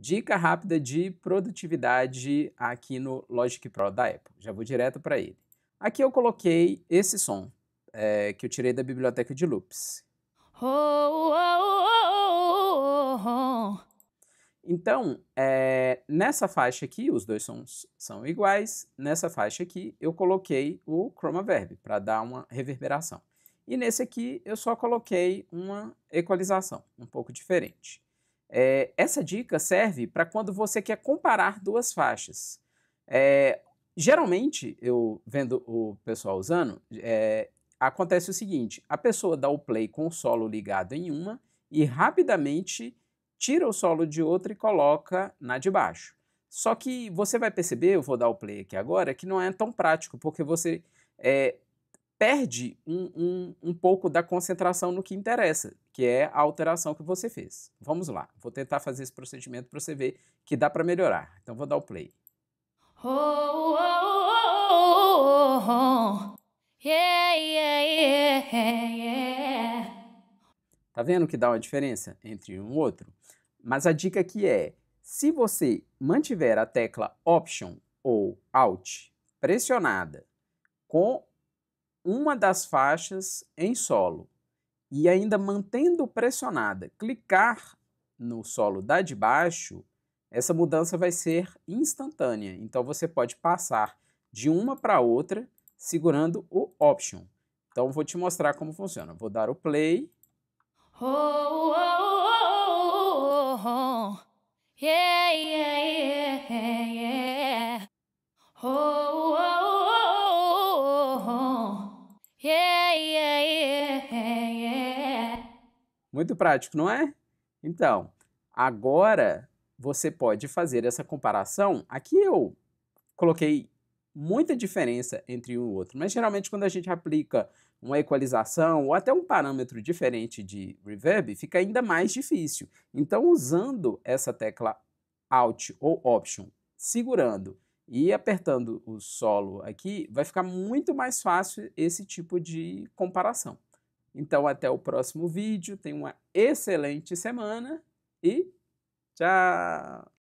Dica rápida de produtividade aqui no Logic Pro da Apple. Já vou direto para ele. Aqui eu coloquei esse som é, que eu tirei da biblioteca de loops. Então, é, nessa faixa aqui, os dois sons são iguais. Nessa faixa aqui, eu coloquei o Chroma Verb para dar uma reverberação. E nesse aqui, eu só coloquei uma equalização, um pouco diferente. É, essa dica serve para quando você quer comparar duas faixas. É, geralmente, eu vendo o pessoal usando, é, acontece o seguinte: a pessoa dá o play com o solo ligado em uma e rapidamente tira o solo de outra e coloca na de baixo. Só que você vai perceber, eu vou dar o play aqui agora, que não é tão prático, porque você é, perde um, um, um pouco da concentração no que interessa, que é a alteração que você fez. Vamos lá, vou tentar fazer esse procedimento para você ver que dá para melhorar. Então vou dar o play. tá vendo que dá uma diferença entre um e outro? Mas a dica aqui é, se você mantiver a tecla Option ou Alt pressionada com uma das faixas em solo e ainda mantendo pressionada, clicar no solo da de baixo, essa mudança vai ser instantânea. Então você pode passar de uma para outra segurando o Option. Então vou te mostrar como funciona. Vou dar o play. Oh, oh. Muito prático, não é? Então, agora você pode fazer essa comparação. Aqui eu coloquei muita diferença entre um e outro, mas geralmente quando a gente aplica uma equalização ou até um parâmetro diferente de reverb, fica ainda mais difícil. Então, usando essa tecla Alt ou Option, segurando e apertando o solo aqui, vai ficar muito mais fácil esse tipo de comparação. Então, até o próximo vídeo. Tenha uma excelente semana e tchau!